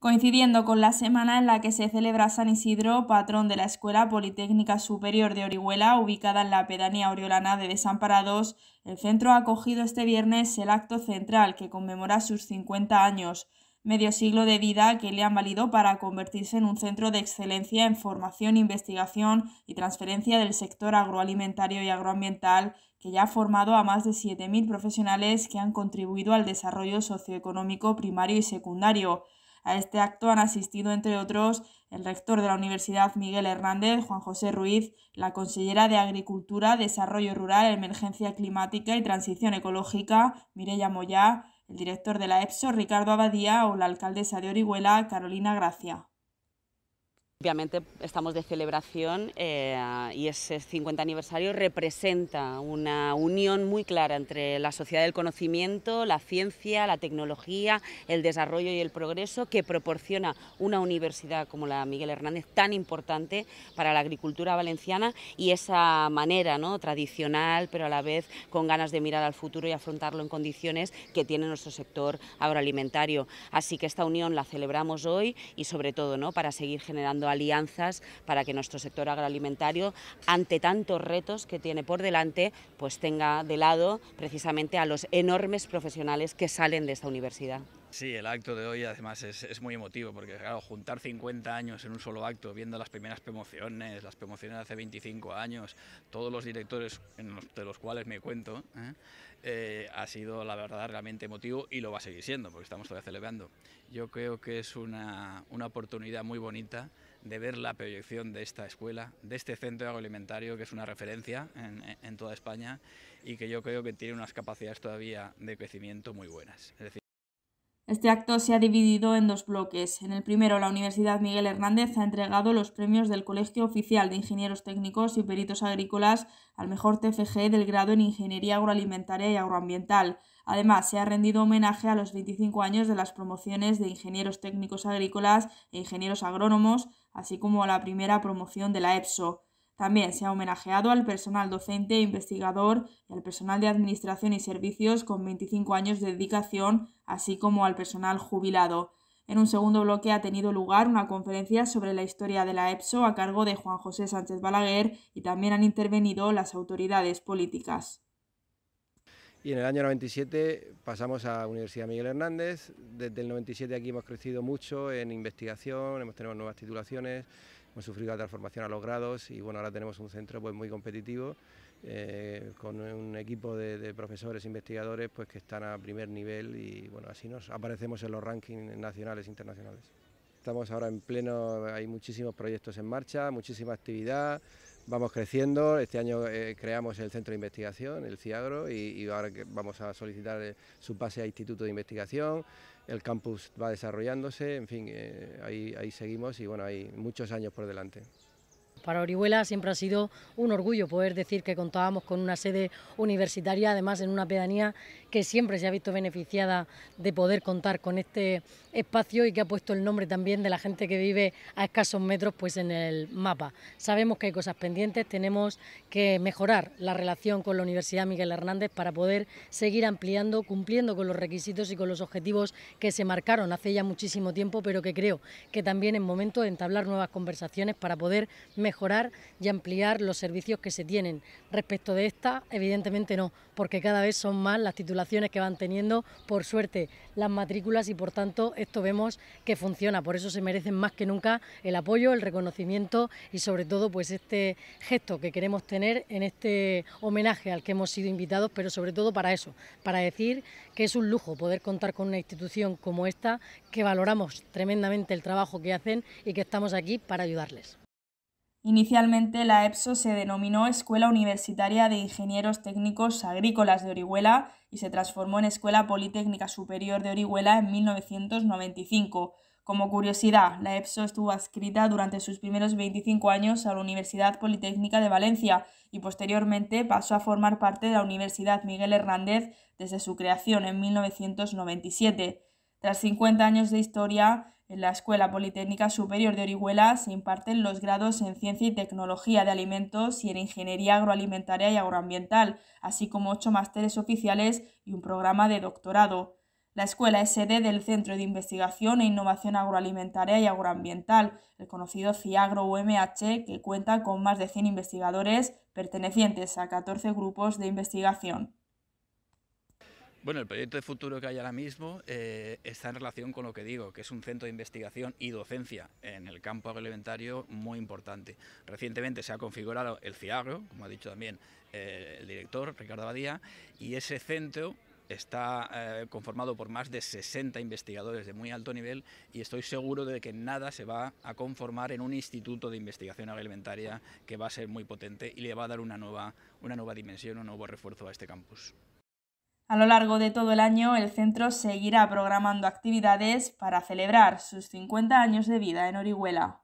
coincidiendo con la semana en la que se celebra San Isidro, patrón de la Escuela Politécnica Superior de Orihuela, ubicada en la pedanía oriolana de Desamparados, el centro ha acogido este viernes el acto central que conmemora sus 50 años, medio siglo de vida que le han valido para convertirse en un centro de excelencia en formación, investigación y transferencia del sector agroalimentario y agroambiental, que ya ha formado a más de 7.000 profesionales que han contribuido al desarrollo socioeconómico primario y secundario a este acto han asistido, entre otros, el rector de la Universidad Miguel Hernández, Juan José Ruiz, la consellera de Agricultura, Desarrollo Rural, Emergencia Climática y Transición Ecológica, Mireya Moyá, el director de la EPSO, Ricardo Abadía, o la alcaldesa de Orihuela, Carolina Gracia. Obviamente estamos de celebración eh, y ese 50 aniversario representa una unión muy clara entre la sociedad del conocimiento, la ciencia, la tecnología, el desarrollo y el progreso que proporciona una universidad como la Miguel Hernández tan importante para la agricultura valenciana y esa manera ¿no? tradicional pero a la vez con ganas de mirar al futuro y afrontarlo en condiciones que tiene nuestro sector agroalimentario. Así que esta unión la celebramos hoy y sobre todo ¿no? para seguir generando alianzas para que nuestro sector agroalimentario, ante tantos retos que tiene por delante, pues tenga de lado precisamente a los enormes profesionales que salen de esta universidad. Sí, el acto de hoy además es, muy emotivo porque, claro, juntar 50 años en un solo acto, viendo las primeras promociones, las promociones de hace 25 años, todos los directores de los cuales me cuento, ¿eh? Eh, ha sido la verdad realmente emotivo y lo va a seguir siendo porque estamos todavía celebrando. Yo creo que es una, una oportunidad muy bonita de ver la proyección de esta escuela, de este centro agroalimentario que es una referencia en, toda España y que yo creo que tiene unas capacidades todavía de crecimiento muy buenas. Es decir, este acto se ha dividido en dos bloques. En el primero, la Universidad Miguel Hernández ha entregado los premios del Colegio Oficial de Ingenieros Técnicos y Peritos Agrícolas al mejor TFG del grado en Ingeniería Agroalimentaria y Agroambiental. Además, se ha rendido homenaje a los 25 años de las promociones de ingenieros técnicos agrícolas e ingenieros agrónomos, así como a la primera promoción de la EPSO. También se ha homenajeado al personal docente e investigador y al personal de administración y servicios con 25 años de dedicación, así como al personal jubilado. En un segundo bloque ha tenido lugar una conferencia sobre la historia de la EPSO a cargo de Juan José Sánchez Balaguer y también han intervenido las autoridades políticas. Y en el año 97 pasamos a Universidad Miguel Hernández. Desde el 97 aquí hemos crecido mucho en investigación, hemos tenido nuevas titulaciones, hemos sufrido la transformación a los grados y bueno, ahora tenemos un centro pues muy competitivo eh, con un equipo de, profesores profesores, investigadores pues que están a primer nivel y bueno, así nos aparecemos en los rankings nacionales e internacionales. Estamos ahora en pleno, hay muchísimos proyectos en marcha, muchísima actividad vamos creciendo. Este año eh, creamos el centro de investigación, el CIAGRO, y, ahora vamos a solicitar eh, su pase a instituto de investigación. El campus va desarrollándose, en fin, eh, ahí, ahí seguimos y bueno, hay muchos años por delante. Para Orihuela siempre ha sido un orgullo poder decir que contábamos con una sede universitaria, además en una pedanía que siempre se ha visto beneficiada de poder contar con este espacio y que ha puesto el nombre también de la gente que vive a escasos metros pues en el mapa. Sabemos que hay cosas pendientes, tenemos que mejorar la relación con la Universidad Miguel Hernández para poder seguir ampliando, cumpliendo con los requisitos y con los objetivos que se marcaron hace ya muchísimo tiempo, pero que creo que también es momento de entablar nuevas conversaciones para poder mejorar y ampliar los servicios que se tienen. Respecto de esta, evidentemente no, porque cada vez son más las titulaciones que van teniendo, por suerte, las matrículas y por tanto esto vemos que funciona. Por eso se merecen más que nunca el apoyo, el reconocimiento y sobre todo pues este gesto que queremos tener en este homenaje al que hemos sido invitados, pero sobre todo para eso, para decir que es un lujo poder contar con una institución como esta, que valoramos tremendamente el trabajo que hacen y que estamos aquí para ayudarles. Inicialmente la EPSO se denominó Escuela Universitaria de Ingenieros Técnicos Agrícolas de Orihuela y se transformó en Escuela Politécnica Superior de Orihuela en 1995. Como curiosidad, la EPSO estuvo adscrita durante sus primeros 25 años a la Universidad Politécnica de Valencia y posteriormente pasó a formar parte de la Universidad Miguel Hernández desde su creación en 1997. Tras 50 años de historia, en la Escuela Politécnica Superior de Orihuela se imparten los grados en Ciencia y Tecnología de Alimentos y en Ingeniería Agroalimentaria y Agroambiental, así como ocho másteres oficiales y un programa de doctorado. La escuela es sede del Centro de Investigación e Innovación Agroalimentaria y Agroambiental, el conocido CIAGRO-UMH, que cuenta con más de 100 investigadores pertenecientes a 14 grupos de investigación. Bueno, el proyecto de futuro que hay ahora mismo eh, está en relación con lo que digo, que es un centro de investigación y docencia en el campo agroalimentario muy importante. Recientemente se ha configurado el CIAGRO, como ha dicho también eh, el director Ricardo Badía, y ese centro está eh, conformado por más de 60 investigadores de muy alto nivel y estoy seguro de que nada se va a conformar en un instituto de investigación agroalimentaria que va a ser muy potente y le va a dar una nueva dimensión, un nuevo refuerzo a este campus. A lo largo de todo el año, el centro seguirá programando actividades para celebrar sus 50 años de vida en Orihuela.